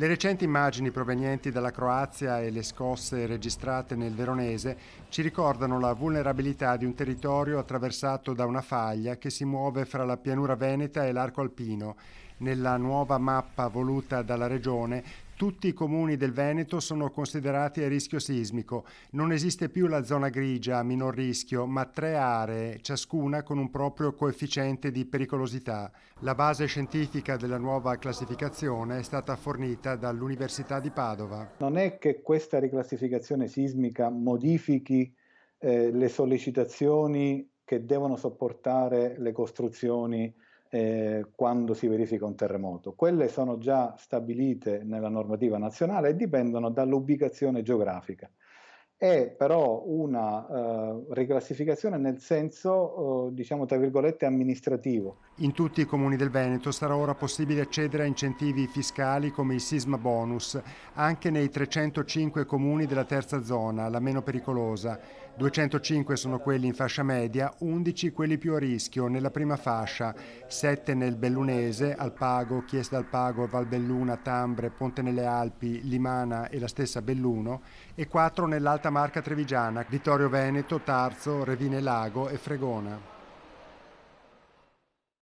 Le recenti immagini provenienti dalla Croazia e le scosse registrate nel Veronese ci ricordano la vulnerabilità di un territorio attraversato da una faglia che si muove fra la pianura veneta e l'arco alpino nella nuova mappa voluta dalla Regione, tutti i comuni del Veneto sono considerati a rischio sismico. Non esiste più la zona grigia a minor rischio, ma tre aree, ciascuna con un proprio coefficiente di pericolosità. La base scientifica della nuova classificazione è stata fornita dall'Università di Padova. Non è che questa riclassificazione sismica modifichi eh, le sollecitazioni che devono sopportare le costruzioni eh, quando si verifica un terremoto. Quelle sono già stabilite nella normativa nazionale e dipendono dall'ubicazione geografica è però una uh, riclassificazione nel senso, uh, diciamo tra virgolette, amministrativo. In tutti i comuni del Veneto sarà ora possibile accedere a incentivi fiscali come il sisma bonus, anche nei 305 comuni della terza zona, la meno pericolosa. 205 sono quelli in fascia media, 11 quelli più a rischio nella prima fascia, 7 nel Bellunese, Alpago, Chiesa d'Alpago, Valbelluna, Tambre, Ponte nelle Alpi, Limana e la stessa Belluno e 4 nell'alta Marca Trevigiana, Vittorio Veneto, Tarzo, Revine Lago e Fregona.